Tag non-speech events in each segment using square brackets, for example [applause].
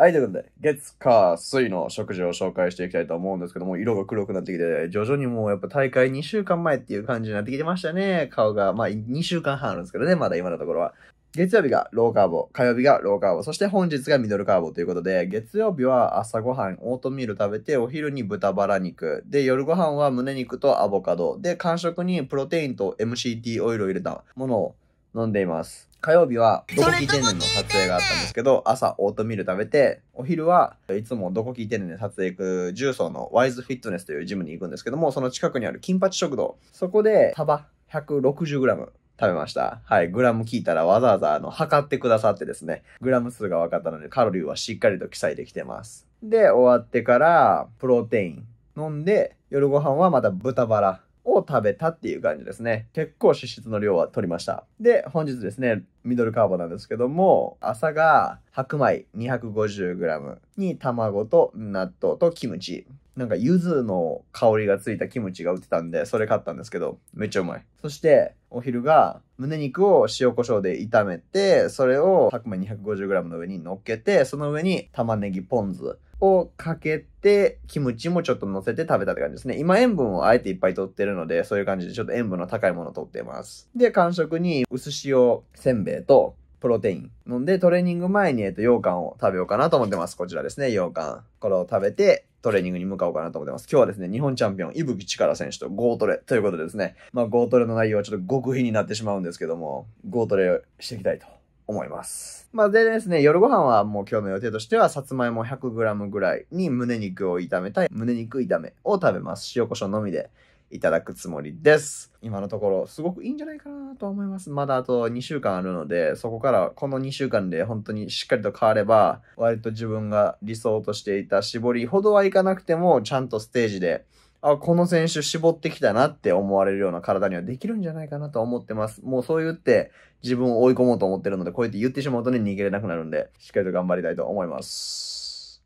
はい、ということで、月、火、水の食事を紹介していきたいと思うんですけども、色が黒くなってきて、徐々にもうやっぱ大会2週間前っていう感じになってきてましたね。顔が、まあ2週間半あるんですけどね、まだ今のところは。月曜日がローカーボ、火曜日がローカーボ、そして本日がミドルカーボということで、月曜日は朝ごはん、オートミール食べて、お昼に豚バラ肉、で、夜ご飯は胸肉とアボカド、で、間食にプロテインと MCT オイルを入れたものを飲んでいます。火曜日は「どこ聞いてんねん」の撮影があったんですけど朝オートミール食べてお昼はいつも「どこ聞いてんねん」で撮影行く重曹のワイズフィットネスというジムに行くんですけどもその近くにある金八食堂そこでサバ 160g 食べました。はい。グラム聞いたらわざわざあの測ってくださってですね、グラム数が分かったのでカロリーはしっかりと記載できてます。で、終わってからプロテイン飲んで、夜ご飯はまた豚バラを食べたっていう感じですね。結構脂質の量は取りました。で、本日ですね、ミドルカーボなんですけども、朝が白米 250g に卵と納豆とキムチ。なんか柚子の香りがついたキムチが売ってたんで、それ買ったんですけど、めっちゃうまい。そして、お昼が、胸肉を塩コショウで炒めて、それを白米 250g の上に乗っけて、その上に玉ねぎポン酢、をかけて、キムチもちょっと乗せて食べたって感じですね。今塩分をあえていっぱい取ってるので、そういう感じでちょっと塩分の高いものを取ってます。で、完食に薄塩せんべいと、プロテイン飲んで、トレーニング前に、えっと、羊羹を食べようかなと思ってます。こちらですね、羊羹。これを食べて、トレーニングに向かおうかなと思ってます。今日はですね、日本チャンピオン、伊吹力選手とゴートレということでですね、まあ、ゴートレの内容はちょっと極秘になってしまうんですけども、ゴートレをしていきたいと思います。まあ、でですね、夜ご飯はもう今日の予定としては、さつまいも 100g ぐらいに胸肉を炒めたい、胸肉炒めを食べます。塩コショウのみでいただくつもりです。今のところすごくいいんじゃないかなと思います。まだあと2週間あるので、そこからこの2週間で本当にしっかりと変われば、割と自分が理想としていた絞りほどはいかなくても、ちゃんとステージであ、この選手絞ってきたなって思われるような体にはできるんじゃないかなと思ってます。もうそう言って自分を追い込もうと思ってるので、こうやって言ってしまうとね、逃げれなくなるんで、しっかりと頑張りたいと思います。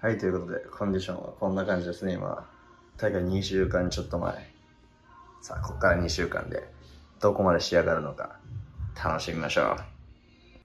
はい、ということで、コンディションはこんな感じですね、今。大会2週間ちょっと前。さあ、ここから2週間で、どこまで仕上がるのか、楽しみましょう。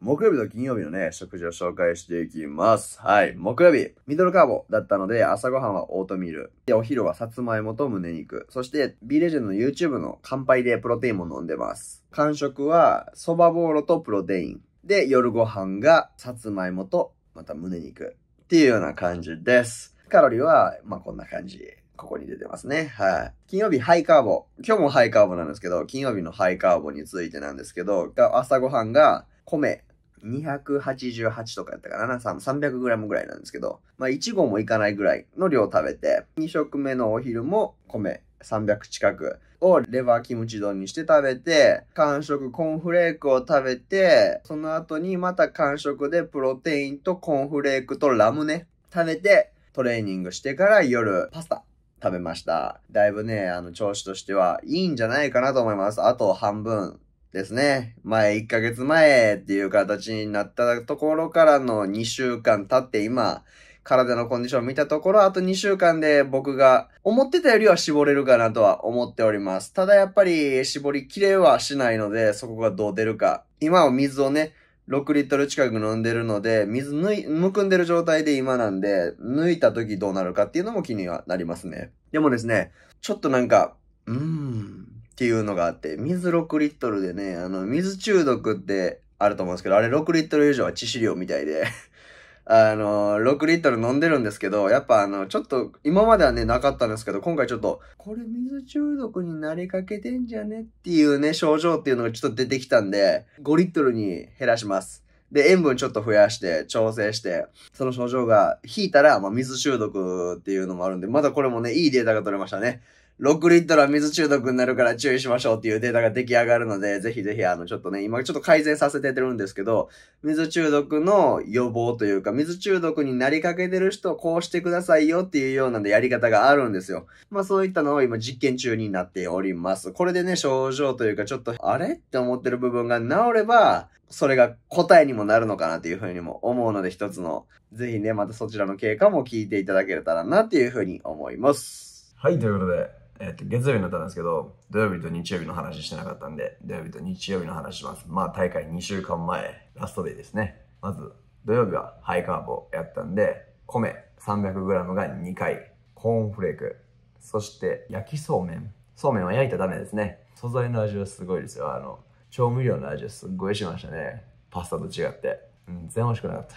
木曜日と金曜日のね、食事を紹介していきます。はい。木曜日、ミドルカーボだったので、朝ごはんはオートミール。で、お昼はさつまいもと胸肉。そして、B レジェンドの YouTube の乾杯でプロテインも飲んでます。間食は、そばボールとプロテイン。で、夜ご飯が、さつまいもと、また胸肉。っていうような感じです。カロリーは、まあ、こんな感じ。ここに出てますね。はい。金曜日、ハイカーボ。今日もハイカーボなんですけど、金曜日のハイカーボについてなんですけど、朝ごはんが、米、288とかやったかな、300g ぐらいなんですけど、まあ1合もいかないぐらいの量食べて、2食目のお昼も米300近くをレバーキムチ丼にして食べて、完食コーンフレークを食べて、その後にまた完食でプロテインとコーンフレークとラムネ食べて、トレーニングしてから夜パスタ食べました。だいぶね、あの調子としてはいいんじゃないかなと思います。あと半分ですね。前、1ヶ月前っていう形になったところからの2週間経って今、体のコンディションを見たところ、あと2週間で僕が思ってたよりは絞れるかなとは思っております。ただやっぱり絞りきれはしないので、そこがどう出るか。今は水をね、6リットル近く飲んでるので、水ぬい、むくんでる状態で今なんで、抜いた時どうなるかっていうのも気にはなりますね。でもですね、ちょっとなんか、うーん、っていうのがあって、水6リットルでね、あの、水中毒ってあると思うんですけど、あれ6リットル以上は致死量みたいで [laughs] あの、6リットル飲んでるんですけど、やっぱあの、ちょっと、今まではね、なかったんですけど、今回ちょっと、これ水中毒になりかけてんじゃねっていうね、症状っていうのがちょっと出てきたんで、5リットルに減らします。で、塩分ちょっと増やして、調整して、その症状が引いたら、まあ、水中毒っていうのもあるんで、まだこれもね、いいデータが取れましたね。6リットルは水中毒になるから注意しましょうっていうデータが出来上がるので、ぜひぜひあのちょっとね、今ちょっと改善させててるんですけど、水中毒の予防というか、水中毒になりかけてる人こうしてくださいよっていうようなやり方があるんですよ。まあそういったのを今実験中になっております。これでね、症状というかちょっとあれって思ってる部分が治れば、それが答えにもなるのかなっていうふうにも思うので一つの、ぜひね、またそちらの経過も聞いていただけたらなっていうふうに思います。はい、ということで、えっと、月曜日になったんですけど、土曜日と日曜日の話してなかったんで、土曜日と日曜日の話します。まあ、大会2週間前、ラストデーですね。まず、土曜日はハイカーボやったんで、米 300g が2回、コーンフレーク、そして焼きそうめん。そうめんは焼いたらダメですね。素材の味はすごいですよ。あの、調味料の味はすっごいしましたね。パスタと違って。うん、全然美味しくなかった。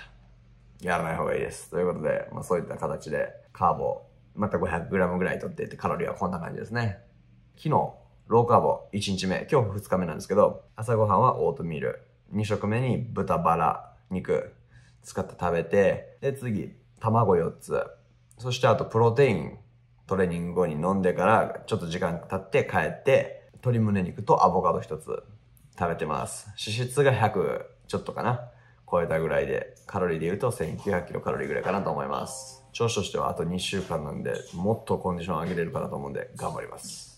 やらない方がいいです。ということで、まあそういった形で、カーボまた 500g ぐらい取ってってカロリーはこんな感じですね。昨日、ローカーボ1日目、今日2日目なんですけど、朝ごはんはオートミール。2食目に豚バラ肉使って食べて、で、次、卵4つ。そしてあとプロテイントレーニング後に飲んでからちょっと時間経って帰って鶏胸肉とアボカド1つ食べてます脂質が100ちょっとかな超えたぐらいで、カロリーで言うと1900キロカロリーぐらいかなと思います。調子としてはあと2週間なんで、もっとコンディション上げれるかなと思うんで、頑張ります。